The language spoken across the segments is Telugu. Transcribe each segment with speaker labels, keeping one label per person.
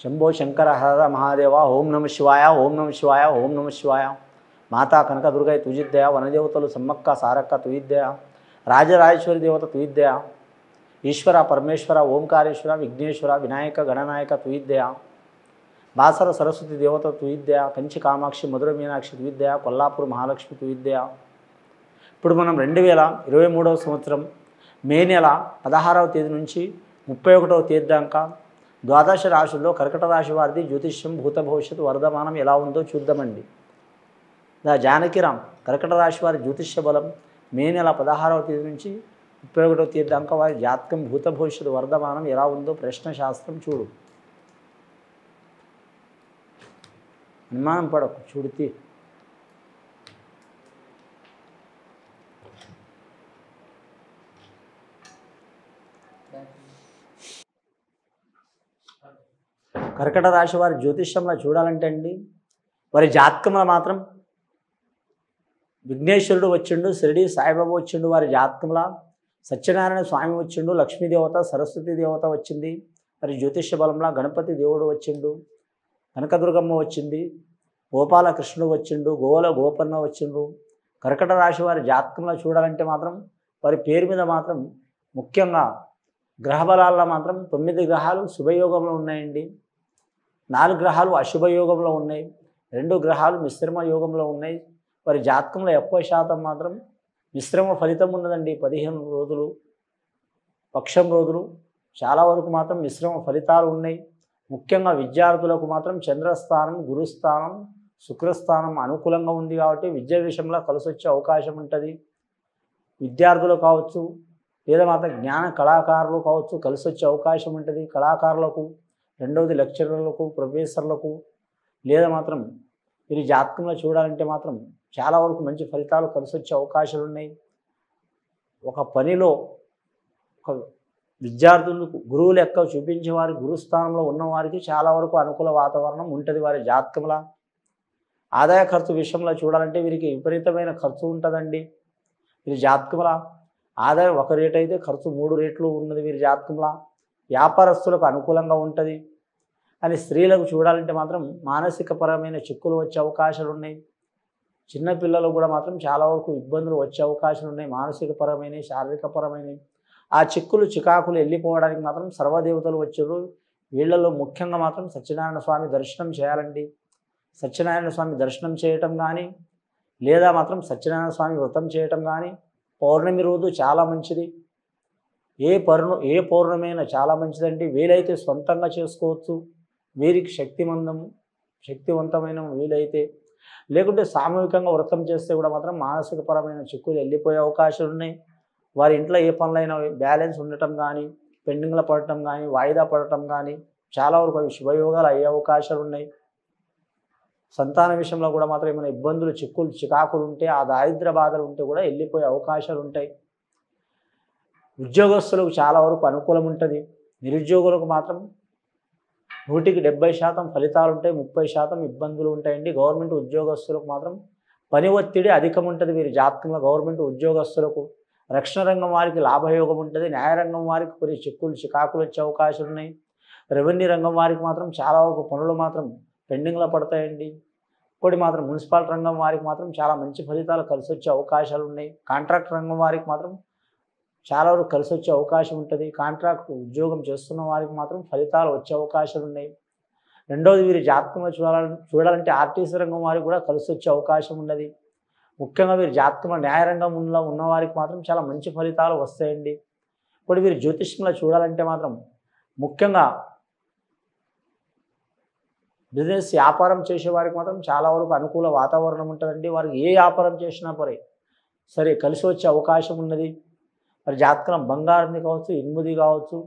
Speaker 1: శంభో శంకర హర మహాదేవ ఓం నమ శివాయ ఓం నమ శివాయ ఓం నమ శివాయ మాతా కనకదుర్గయ్య తుజిద్దయా వనదేవతలు సమ్మక్క సారక్క తుయిద్దయా రాజరాజేశ్వరి దేవత తుయిద్దయా ఈశ్వర పరమేశ్వర ఓంకారేశ్వర విఘ్నేశ్వర వినాయక గణనాయక తుయిద్దయా బాసర సరస్వతి దేవత తుయిద్దయా కంచి కామాక్షి మధుర మీనాక్షి తుయిద్దయా కొల్లాపూర్ మహాలక్ష్మి తుయిద్దయా ఇప్పుడు మనం రెండు వేల ఇరవై మూడవ సంవత్సరం మే నెల పదహారవ తేదీ నుంచి ముప్పై ఒకటవ తేదీ దాకా ద్వాదశ రాశుల్లో కర్కట రాశి వారిది జ్యోతిష్యం భూత భవిష్యత్తు వర్ధమానం ఎలా ఉందో చూద్దామండి దా జానకిరామ్ కర్కట రాశి వారి జ్యోతిష్య బలం మే నెల పదహారవ తేదీ నుంచి ముప్పై ఒకటవ తేదీ అంక వారి జాతకం భూత భవిష్యత్తు వర్ధమానం ఎలా ఉందో ప్రశ్న శాస్త్రం చూడు అనుమానం పడకు చూడితే కర్కట రాశి వారి జ్యోతిష్యంలో చూడాలంటే అండి వారి జాతకంలో మాత్రం విఘ్నేశ్వరుడు వచ్చిండు శిరిడి సాయిబాబు వచ్చిండు వారి జాతకంలో సత్యనారాయణ స్వామి వచ్చిండు లక్ష్మీదేవత సరస్వతి దేవత వచ్చింది మరి జ్యోతిష్య బలంలో గణపతి దేవుడు వచ్చిండు కనకదుర్గమ్మ వచ్చింది గోపాలకృష్ణుడు వచ్చిండు గోవల గోపన్న వచ్చిండు కర్కట రాశి వారి జాతకంలో చూడాలంటే మాత్రం వారి పేరు మీద మాత్రం ముఖ్యంగా గ్రహబలాల్లో మాత్రం తొమ్మిది గ్రహాలు శుభయోగంలో ఉన్నాయండి నాలుగు గ్రహాలు అశుభయోగంలో ఉన్నాయి రెండు గ్రహాలు మిశ్రమ యోగంలో ఉన్నాయి వారి జాతకంలో ఎక్కువ శాతం మాత్రం మిశ్రమ ఫలితం ఉన్నదండి పదిహేను రోజులు పక్షం రోజులు చాలా వరకు మాత్రం మిశ్రమ ఫలితాలు ఉన్నాయి ముఖ్యంగా విద్యార్థులకు మాత్రం చంద్రస్థానం గురుస్థానం శుక్రస్థానం అనుకూలంగా ఉంది కాబట్టి విద్య విషయంలో కలిసి వచ్చే అవకాశం ఉంటుంది విద్యార్థులు కావచ్చు లేదా మాత్రం జ్ఞాన కళాకారులు కావచ్చు కలిసి వచ్చే అవకాశం ఉంటుంది కళాకారులకు రెండవది లెక్చరర్లకు ప్రొఫెసర్లకు లేదా మాత్రం మీరు జాతకంలో చూడాలంటే మాత్రం చాలా వరకు మంచి ఫలితాలు కలిసి వచ్చే అవకాశాలు ఉన్నాయి ఒక పనిలో ఒక విద్యార్థులకు గురువు లెక్క చూపించేవారి గురుస్థానంలో ఉన్నవారికి చాలా వరకు అనుకూల వాతావరణం ఉంటుంది వారి జాతకంలో ఆదాయ ఖర్చు విషయంలో చూడాలంటే వీరికి విపరీతమైన ఖర్చు ఉంటుందండి వీరి జాతకంలో ఆదాయం ఒక రేట్ అయితే ఖర్చు మూడు రేట్లు ఉన్నది వీరి జాతకంలో వ్యాపారస్తులకు అనుకూలంగా ఉంటుంది కానీ స్త్రీలకు చూడాలంటే మాత్రం మానసికపరమైన చిక్కులు వచ్చే అవకాశాలు ఉన్నాయి చిన్నపిల్లలు కూడా మాత్రం చాలా వరకు ఇబ్బందులు వచ్చే అవకాశాలు ఉన్నాయి మానసికపరమైనవి శారీరకపరమైనవి ఆ చిక్కులు చికాకులు వెళ్ళిపోవడానికి మాత్రం సర్వదేవతలు వచ్చారు వీళ్ళలో ముఖ్యంగా మాత్రం సత్యనారాయణ స్వామి దర్శనం చేయాలండి సత్యనారాయణ స్వామి దర్శనం చేయటం కానీ లేదా మాత్రం సత్యనారాయణ స్వామి వ్రతం చేయటం కానీ పౌర్ణమి రోజు చాలా మంచిది ఏ పౌర్ణ ఏ పౌర్ణమైనా చాలా మంచిదండి వీలైతే సొంతంగా చేసుకోవచ్చు వీరికి శక్తిమందం శక్తివంతమైన వీలైతే లేకుంటే సామూహికంగా వ్రతం చేస్తే కూడా మాత్రం మానసికపరమైన చిక్కులు వెళ్ళిపోయే అవకాశాలు ఉన్నాయి వారి ఇంట్లో ఏ పనులైనా బ్యాలెన్స్ ఉండటం కానీ పెండింగ్లో పడటం కానీ వాయిదా పడటం కానీ చాలా వరకు అవి శుభయోగాలు అయ్యే అవకాశాలు ఉన్నాయి సంతాన విషయంలో కూడా మాత్రం ఏమైనా ఇబ్బందులు చిక్కులు చికాకులు ఉంటే ఆ దారిద్ర బాధలు ఉంటే కూడా వెళ్ళిపోయే అవకాశాలు ఉంటాయి ఉద్యోగస్తులకు చాలా వరకు అనుకూలం ఉంటుంది నిరుద్యోగులకు మాత్రం నూటికి డెబ్బై శాతం ఫలితాలు ఉంటాయి ముప్పై శాతం ఇబ్బందులు ఉంటాయండి గవర్నమెంట్ ఉద్యోగస్తులకు మాత్రం పని ఒత్తిడి అధికం ఉంటుంది వీరి జాతకంలో గవర్నమెంట్ ఉద్యోగస్తులకు రక్షణ రంగం వారికి లాభయోగం ఉంటుంది న్యాయరంగం వారికి కొన్ని చిక్కులు చికాకులు వచ్చే అవకాశాలు ఉన్నాయి రెవెన్యూ రంగం వారికి మాత్రం చాలా వరకు పనులు మాత్రం పెండింగ్లో పడతాయండి ఇంకోటి మాత్రం మున్సిపల్ రంగం వారికి మాత్రం చాలా మంచి ఫలితాలు కలిసి వచ్చే అవకాశాలు ఉన్నాయి కాంట్రాక్ట్ రంగం వారికి మాత్రం చాలా వరకు కలిసి వచ్చే అవకాశం ఉంటుంది కాంట్రాక్ట్ ఉద్యోగం చేస్తున్న వారికి మాత్రం ఫలితాలు వచ్చే అవకాశాలు ఉన్నాయి రెండవది వీరి జాతకంలో చూడాలంటే చూడాలంటే ఆర్టీసీ రంగం వారికి కూడా కలిసి వచ్చే అవకాశం ఉన్నది ముఖ్యంగా వీరి జాతకంలో న్యాయరంగంలో ఉన్నవారికి మాత్రం చాలా మంచి ఫలితాలు వస్తాయండి ఇప్పుడు వీరు జ్యోతిష్యంలో చూడాలంటే మాత్రం ముఖ్యంగా బిజినెస్ వ్యాపారం చేసే వారికి మాత్రం చాలా వరకు అనుకూల వాతావరణం ఉంటుందండి వారికి ఏ వ్యాపారం చేసినా సరే సరే కలిసి వచ్చే అవకాశం ఉన్నది మరి జాతకం బంగారంది కావచ్చు ఇనుముది కావచ్చు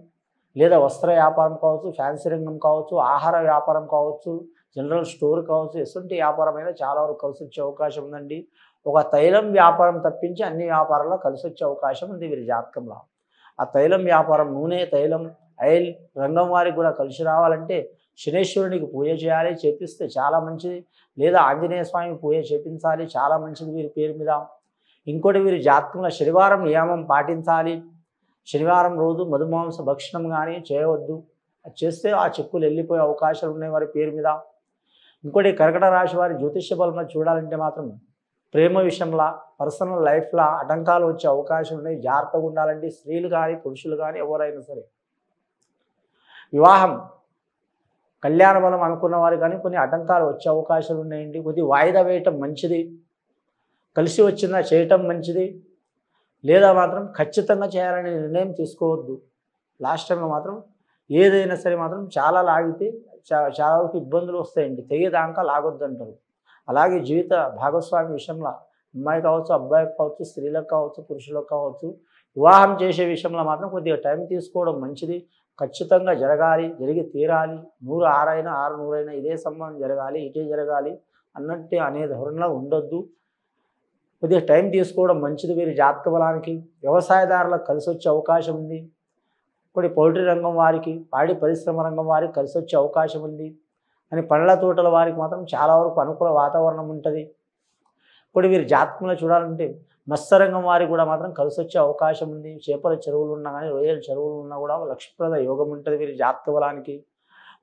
Speaker 1: లేదా వస్త్ర వ్యాపారం కావచ్చు ఫ్యాన్సీ రంగం కావచ్చు ఆహార వ్యాపారం కావచ్చు జనరల్ స్టోర్ కావచ్చు ఎటువంటి వ్యాపారం అయినా చాలా వరకు కలిసి వచ్చే అవకాశం ఉందండి ఒక తైలం వ్యాపారం తప్పించి అన్ని వ్యాపారాల్లో కలిసి వచ్చే అవకాశం ఉంది వీరి జాతకంలో ఆ తైలం వ్యాపారం నూనె తైలం ఆయిల్ రంగం వారికి కూడా కలిసి రావాలంటే శనేశ్వరునికి పూజ చేయాలి చేపిస్తే చాలా మంచిది లేదా ఆంజనేయ స్వామి పూజ చేపించాలి చాలా మంచిది వీరి పేరు మీద ఇంకోటి వీరి జాతకంలో శనివారం నియమం పాటించాలి శనివారం రోజు మధుమాంస భక్షణం కానీ చేయవద్దు చేస్తే ఆ చెక్కులు వెళ్ళిపోయే అవకాశాలు ఉన్నాయి వారి పేరు మీద ఇంకోటి కర్కట రాశి వారి జ్యోతిష్య బలం చూడాలంటే మాత్రం ప్రేమ విషయంలో పర్సనల్ లైఫ్లో ఆటంకాలు వచ్చే అవకాశం ఉన్నాయి జాగ్రత్తగా ఉండాలంటే స్త్రీలు కానీ పురుషులు కానీ ఎవరైనా సరే వివాహం కళ్యాణ బలం అనుకున్న వారు కానీ కొన్ని ఆటంకాలు వచ్చే అవకాశాలు ఉన్నాయండి కొద్దిగా వాయిదా వేయటం మంచిది కలిసి వచ్చిందా చేయటం మంచిది లేదా మాత్రం ఖచ్చితంగా చేయాలనే నిర్ణయం తీసుకోవద్దు లాస్ట్ టైంలో మాత్రం ఏదైనా సరే మాత్రం చాలా లాగితే చాలా వరకు ఇబ్బందులు వస్తాయండి తెగేదాకా లాగొద్దు అంటారు అలాగే జీవిత భాగస్వామి విషయంలో అమ్మాయి కావచ్చు అబ్బాయికి కావచ్చు స్త్రీలకు కావచ్చు పురుషులకు కావచ్చు వివాహం చేసే విషయంలో మాత్రం కొద్దిగా టైం తీసుకోవడం మంచిది ఖచ్చితంగా జరగాలి జరిగి తీరాలి నూరు ఆరైనా ఆరు నూరైనా ఇదే సంబంధం జరగాలి ఇటే జరగాలి అన్నట్టు అనే ధోరణిలో ఉండొద్దు కొద్దిగా టైం తీసుకోవడం మంచిది వీరి జాతక బలానికి వ్యవసాయదారులకు కలిసి వచ్చే అవకాశం ఉంది కొన్ని పౌల్ట్రీ రంగం వారికి పాడి పరిశ్రమ రంగం వారికి కలిసి వచ్చే అవకాశం ఉంది కానీ పండ్ల తోటల వారికి మాత్రం చాలా వరకు అనుకూల వాతావరణం ఉంటుంది ఇప్పుడు వీరి జాతకంలో చూడాలంటే మత్స్యరంగం వారికి కూడా మాత్రం కలిసి వచ్చే అవకాశం ఉంది చేపల చెరువులు ఉన్నా కానీ రొయ్యల చెరువులు ఉన్నా కూడా లక్ష్మీప్రద యోగం ఉంటుంది వీరి జాతక బలానికి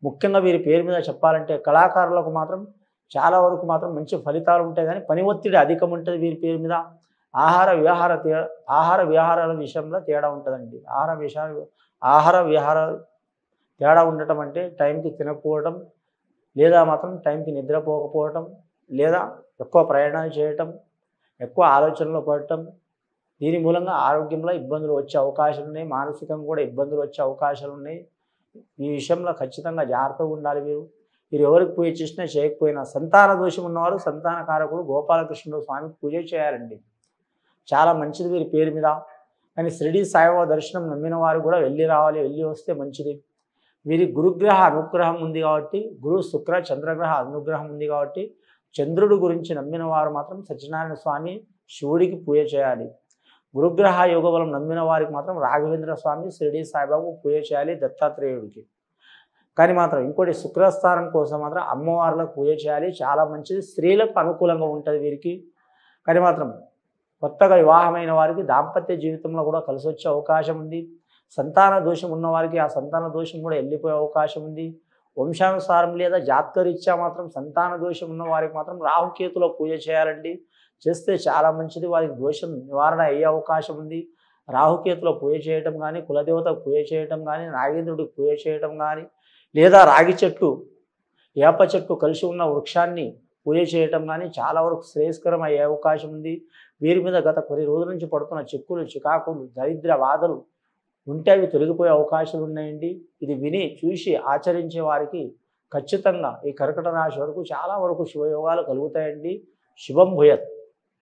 Speaker 1: ముఖ్యంగా వీరి పేరు మీద చెప్పాలంటే కళాకారులకు మాత్రం చాలా వరకు మాత్రం మంచి ఫలితాలు ఉంటాయి కానీ పని ఒత్తిడి అధికం ఉంటుంది వీరి పేరు మీద ఆహార విహార తేడా ఆహార విహారాల విషయంలో తేడా ఉంటుందండి ఆహార విషయాలు ఆహార విహార తేడా ఉండటం అంటే టైంకి తినకపోవడం లేదా మాత్రం టైంకి నిద్రపోకపోవటం లేదా ఎక్కువ ప్రయాణాలు చేయటం ఎక్కువ ఆలోచనలు పడటం దీని మూలంగా ఆరోగ్యంలో ఇబ్బందులు వచ్చే అవకాశాలు ఉన్నాయి మానసికంగా కూడా ఇబ్బందులు వచ్చే అవకాశాలు ఉన్నాయి ఈ విషయంలో ఖచ్చితంగా జాగ్రత్తగా ఉండాలి మీరు మీరు ఎవరికి పూజ చేసినా చేయకపోయినా సంతాన దోషం ఉన్నవారు సంతాన కారకుడు గోపాలకృష్ణుడు స్వామికి పూజ చేయాలండి చాలా మంచిది వీరి పేరు మీద కానీ శ్రీడి సాయిబాబా దర్శనం నమ్మిన వారు కూడా వెళ్ళి రావాలి వెళ్ళి వస్తే మంచిది వీరి గురుగ్రహ అనుగ్రహం ఉంది కాబట్టి గురు శుక్ర చంద్రగ్రహ అనుగ్రహం ఉంది కాబట్టి చంద్రుడు గురించి నమ్మిన వారు మాత్రం సత్యనారాయణ స్వామి శివుడికి పూజ చేయాలి గురుగ్రహ యోగ బలం నమ్మిన వారికి మాత్రం రాఘవేంద్ర స్వామి షిరిడి సాయిబాబు పూజ చేయాలి దత్తాత్రేయుడికి కానీ మాత్రం ఇంకోటి శుక్రస్థానం కోసం మాత్రం అమ్మవారిలో పూజ చేయాలి చాలా మంచిది స్త్రీలకు అనుకూలంగా ఉంటుంది వీరికి కానీ మాత్రం కొత్తగా వివాహమైన వారికి దాంపత్య జీవితంలో కూడా కలిసి వచ్చే అవకాశం ఉంది సంతాన దోషం ఉన్నవారికి ఆ సంతాన దోషం కూడా వెళ్ళిపోయే అవకాశం ఉంది వంశానుసారం లేదా జాతకరీత్యా మాత్రం సంతాన దోషం ఉన్న వారికి మాత్రం రాహుకేతులో పూజ చేయాలండి చేస్తే చాలా మంచిది వారికి దోషం నివారణ అయ్యే అవకాశం ఉంది రాహుకేతులో పూజ చేయటం కానీ కులదేవతకు పూజ చేయటం కానీ నాగేంద్రుడికి పూజ చేయటం కానీ లేదా రాగి చెట్టు వేప చెట్టు కలిసి ఉన్న వృక్షాన్ని పూజ చేయటం కానీ చాలా వరకు శ్రేయస్కరం అయ్యే అవకాశం ఉంది వీరి మీద గత కొన్ని రోజుల నుంచి పడుతున్న చిక్కులు చికాకులు దరిద్ర బాధలు ఉంటే అవి తొలగిపోయే అవకాశాలు ఉన్నాయండి ఇది విని చూసి ఆచరించే వారికి ఖచ్చితంగా ఈ కర్కట రాశి వరకు చాలా వరకు శుభయోగాలు కలుగుతాయండి శుభం భూయత్